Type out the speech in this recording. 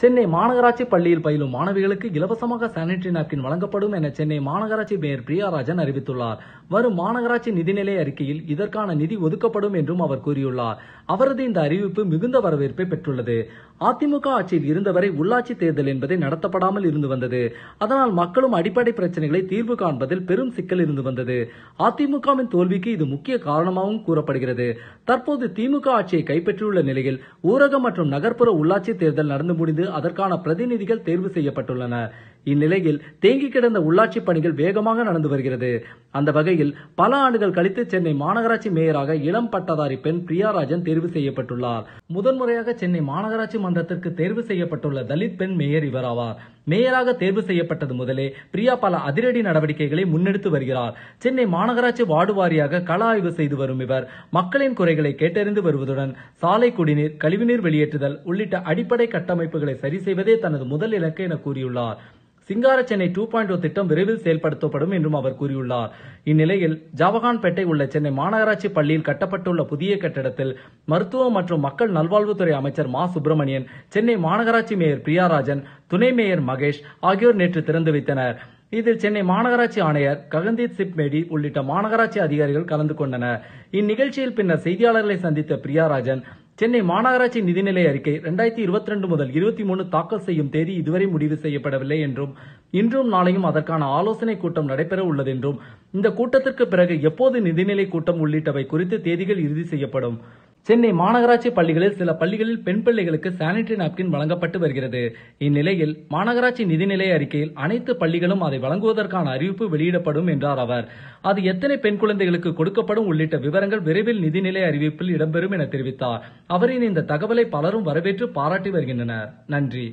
சென்னை மாநகராட்சி பள்ளியில் பயிலும் மாணவிகளுக்கு இலவசமாக சானிட்டரி நாப்கின் வழங்கப்படும் என சென்னை மாநகராட்சி மேயர் பிரியாராஜன் அறிவித்துள்ளார் வரும் மாநகராட்சி நிதிநிலை அறிக்கையில் இதற்கான நிதி ஒதுக்கப்படும் என்றும் அவர் கூறியுள்ளார் அவரது இந்த அறிவிப்பு மிகுந்த வரவேற்பை பெற்றுள்ளது அதிமுக ஆட்சியில் இருந்தவரை உள்ளாட்சி தேர்தல் என்பதை நடத்தப்படாமல் இருந்து வந்தது அதனால் மக்களும் அடிப்படை பிரச்சனைகளை தீர்வு காண்பதில் பெரும் சிக்கல் இருந்து வந்தது அதிமுகவின் தோல்விக்கு இது முக்கிய காரணமாகவும் கூறப்படுகிறது தற்போது திமுக ஆட்சியை கைப்பற்றியுள்ள நிலையில் ஊரக மற்றும் நகர்ப்புற உள்ளாட்சி தேர்தல் நடந்து முடிந்து அதற்கான பிரதிநிதிகள் தேர்வு செய்யப்பட்டுள்ளனர் இந்நிலையில் தேங்கி கிடந்த உள்ளாட்சி பணிகள் வேகமாக நடந்து வருகிறது அந்த வகையில் பல ஆண்டுகள் கழித்து சென்னை மாநகராட்சி மேயராக இளம் பட்டதாரி பெண் பிரியாராஜன் தேர்வு செய்யப்பட்டுள்ளார் முதன்முறையாக சென்னை மாநகராட்சி மன்றத்திற்கு தேர்வு செய்யப்பட்டுள்ள தலித் பெண் மேயர் இவராவார் மேயராக தேர்வு செய்யப்பட்டது முதலே பிரியா பல அதிரடி நடவடிக்கைகளை முன்னெடுத்து வருகிறார் சென்னை மாநகராட்சி வார்டு வாரியாக கள ஆய்வு செய்து வரும் இவர் மக்களின் குறைகளை கேட்டறிந்து வருவதுடன் சாலை குடிநீர் கழிவுநீர் வெளியேற்றுதல் உள்ளிட்ட அடிப்படை கட்டமைப்புகளை சரி செய்வதே தனது முதல் இலக்கு என கூறியுள்ளார் Singara Chennai two point O oh திட்டம் விரைவில் செயல்படுத்தப்படும் என்றும் அவர் கூறியுள்ளார் இந்நிலையில் பேட்டை உள்ள சென்னை மாநகராட்சி பள்ளியில் கட்டப்பட்டுள்ள புதிய கட்டடத்தில் மருத்துவ மற்றும் மக்கள் நல்வாழ்வுத்துறை அமைச்சர் மா சுப்பிரமணியன் சென்னை மாநகராட்சி மேயர் பிரியாராஜன் துணை மேயர் மகேஷ் ஆகியோர் நேற்று திறந்து வைத்தனர் இதில் சென்னை மாநகராட்சி ஆணையர் ககன்தீப் சிப்மேடி உள்ளிட்ட மாநகராட்சி அதிகாரிகள் கலந்து கொண்டனர் இந்நிகழ்ச்சியில் பின்னர் செய்தியாளர்களை சந்தித்த பிரியாராஜன் சென்னை மாநகராட்சி நிதிநிலை அறிக்கை இரண்டாயிரத்தி இருபத்தி ரெண்டு முதல் இருபத்தி மூணு தாக்கல் செய்யும் தேதி இதுவரை முடிவு செய்யப்படவில்லை என்றும் இன்றும் நாளையும் அதற்கான ஆலோசனை கூட்டம் நடைபெற உள்ளது என்றும் இந்த கூட்டத்திற்கு பிறகு எப்போது நிதிநிலை கூட்டம் உள்ளிட்டவை குறித்து தேதிகள் இறுதி செய்யப்படும் சென்னை மாநகராட்சி பள்ளிகளில் சில பள்ளிகளில் பெண் பிள்ளைகளுக்கு சானிட்டரி நாப்கின் வழங்கப்பட்டு வருகிறது இந்நிலையில் மாநகராட்சி நிதிநிலை அறிக்கையில் அனைத்து பள்ளிகளும் அதை வழங்குவதற்கான அறிவிப்பு வெளியிடப்படும் என்றார் அவர் அது எத்தனை பெண் குழந்தைகளுக்கு கொடுக்கப்படும் உள்ளிட்ட விவரங்கள் விரைவில் நிதிநிலை அறிவிப்பில் இடம்பெறும் என தெரிவித்தார் அவரின் இந்த தகவலை பலரும் வரவேற்று பாராட்டி வருகின்றனர் நன்றி